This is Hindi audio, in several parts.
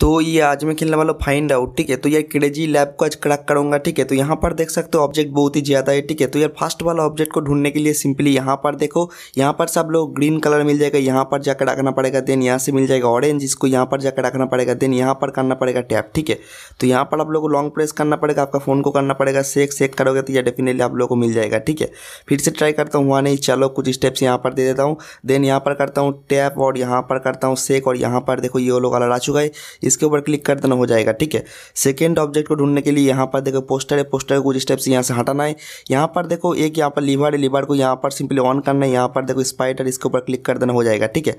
तो ये आज मैं खेलने वाला फाइंड आउट ठीक है तो ये क्रेजी लैब को आज क्रैक करूंगा ठीक है तो यहाँ पर देख सकते हो ऑब्जेक्ट बहुत ही ज़्यादा है ठीक है तो यार फर्स्ट वाला ऑब्जेक्ट को ढूंढने के लिए सिंपली यहाँ पर देखो यहाँ पर सब लोग ग्रीन कलर मिल जाएगा यहाँ पर जाकर रखना पड़ेगा देन यहाँ से मिल जाएगा ऑरेंज इसको यहाँ पर जाकर रखना पड़ेगा देन यहाँ पर करना पड़ेगा टैप ठीक है तो यहाँ पर आप लोग को लॉन्ग प्रेस करना पड़ेगा आपका फ़ोन को करना पड़ेगा सेक सेक करोगे तो यह डेफिनेटली आप लोग को मिल जाएगा ठीक है फिर से ट्राई करता हूँ हुआ नहीं चलो कुछ स्टेप्स यहाँ पर दे देता हूँ देन यहाँ पर करता हूँ टैप और यहाँ पर करता हूँ सेक और यहाँ पर देखो ये लोग कलर आ चुका है इसके ऊपर क्लिक कर देना हो जाएगा ठीक है सेकेंड ऑब्जेक्ट को ढूंढने के लिए यहाँ पर देखो पोस्टर है पोस्टर को कुछ स्टेप्स यहाँ से हटाना है यहाँ पर देखो एक यहाँ पर लीवर है लीवर को यहाँ पर सिंपली ऑन करना है यहाँ पर देखो स्पाइडर इसके ऊपर क्लिक कर देना हो जाएगा ठीक है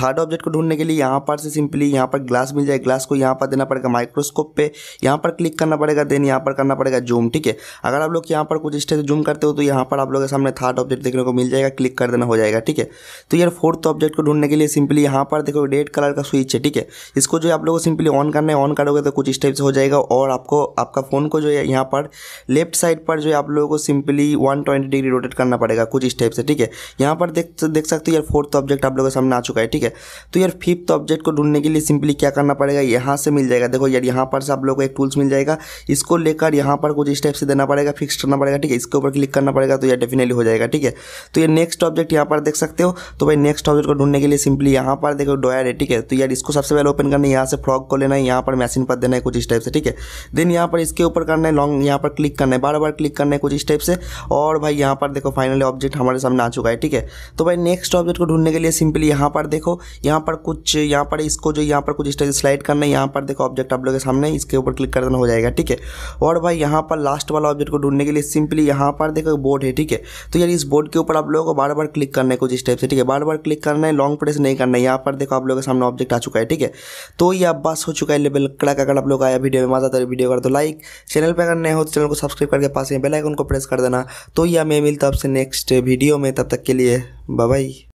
थर्ड ऑब्जेक्ट को ढूंढने के लिए यहाँ पर से सिंपली यहाँ पर ग्लास मिल जाए ग्लास को यहाँ पर देना पड़ेगा माइक्रोस्कोप पर यहाँ पर क्लिक करना पड़ेगा देन यहाँ पर करना पड़ेगा जूम ठीक है अगर आप लोग यहाँ पर कुछ स्टेप जूम करते हो तो यहाँ पर आप लोग के सामने थर्ड ऑब्जेक्ट देखने को मिल जाएगा क्लिक कर देना हो जाएगा ठीक है तो यार फोर्थ ऑब्जेक्ट को ढूंढने के लिए सिंपली यहाँ पर देखो रेड कलर का स्विच है ठीक है इसको जो आप लोगों को सिंपली ऑन करना है ऑन करोगे तो कुछ इस टाइप से हो जाएगा और आपको आपका फ़ोन को जो है यहाँ पर लेफ्ट साइड पर जो है आप लोगों को simply one twenty degree rotate करना पड़ेगा कुछ इस टाइप से ठीक है यहाँ पर देख देख सकते हो यार फोर्थ ऑब्जेक्ट आप लोगों के सामने आ चुका है ठीक है तो यार फिफ्थ ऑब्जेक्ट को ढूंढने के लिए सिंपली क्या करना पड़ेगा यहाँ से मिल जाएगा देखो यार यहाँ पर से आप लोगों को एक टूल्स मिल जाएगा इसको लेकर यहाँ पर कुछ इस टाइप से देना पड़ेगा फिक्स करना पड़ेगा ठीक है इसके ऊपर क्लिक करना पड़ेगा तो यार डेफिनेटली हो जाएगा ठीक है तो ये नेक्स्ट ऑब्जेक्ट यहाँ पर देख सकते हो तो भाई नेक्स्ट ऑब्जेक्ट को ढूंढने के लिए सिंपली यहाँ पर देखो डॉयर है ठीक है तो यार इसको सबसे पहले ओपन करना है यहाँ से फ्रॉग को लेना है यहाँ पर मैसिन पर देना है कुछ इस टाइप से ठीक है देन यहाँ पर इसके ऊपर करना है लॉन्ग यहाँ पर क्लिक करना है बार बार क्लिक करना है कुछ इस टाइप से और भाई यहाँ पर देखो फाइनली ऑब्जेक्ट हमारे सामने आ चुका है ठीक है तो भाई नेक्स्ट ऑब्जेक्ट को ढूंढने के लिए सिंपली यहाँ पर देखो यहाँ पर कुछ यहाँ पर इसको जो यहाँ पर कुछ इस टाइप से स्लाइड करना है यहाँ पर देखो ऑब्जेक्ट आप लोग के सामने इसके ऊपर क्लिक कर देना हो जाएगा ठीक है और भाई यहाँ पर लास्ट वाला ऑब्जेक्ट को ढूंढने के लिए सिंपली यहाँ पर देखो बोर्ड है ठीक है तो यार इस बोर्ड के ऊपर आप लोगों को बार बार क्लिक करना है कुछ इस टाइप से ठीक है बार बार क्लिक करना है लॉन्ग प्रेस नहीं करना है यहाँ पर देखो आप लोगों के सामने ऑब्जेक्ट आ चुका है ठीक है तो ये अब पास हो चुका है लेवल कड़ा कड़ा आप लोग आया वीडियो में मजा आता है तो वीडियो कर दो लाइक चैनल पर अगर नए हो तो चैनल को सब्सक्राइब करके पास में बेलाइकन को प्रेस कर देना तो यह मैं मिलता आपसे नेक्स्ट वीडियो में तब तक के लिए बाई